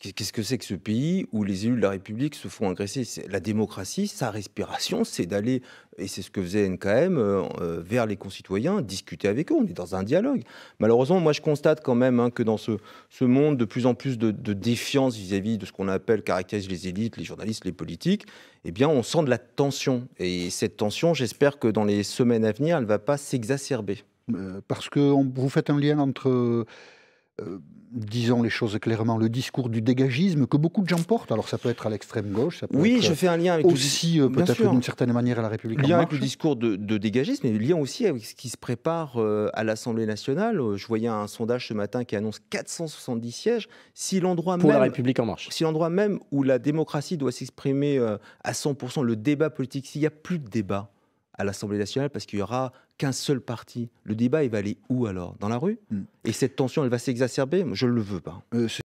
Qu'est-ce que c'est que ce pays où les élus de la République se font agresser La démocratie, sa respiration, c'est d'aller, et c'est ce que faisait NKM, euh, euh, vers les concitoyens, discuter avec eux. On est dans un dialogue. Malheureusement, moi, je constate quand même hein, que dans ce, ce, monde, de plus en plus de, défiance vis-à-vis de ce qu'on appelle caractérise les élites, les journalistes, les politiques, eh bien, on sent de la tension. Et cette tension, j'espère que dans les semaines à venir, elle ne va pas s'exacerber. Euh, parce que vous faites un lien entre euh, disons les choses clairement, le discours du dégagisme que beaucoup de gens portent. Alors ça peut être à l'extrême gauche, ça peut oui, être je fais un lien aussi euh, peut-être d'une certaine manière à la République. Lien avec le discours de, dégagisme, mais lien aussi avec ce qui se prépare euh, à l'Assemblée nationale. Je voyais un sondage ce matin qui annonce 470 sièges. Si l'endroit pour la République en marche, si l'endroit même où la démocratie doit s'exprimer à 100%, le débat politique, s'il n'y a plus de débat à l'Assemblée nationale parce qu'il y aura qu'un seul parti. Le débat, il va aller où alors Dans la rue hmm. Et cette tension, elle va s'exacerber Je ne le veux pas. Euh,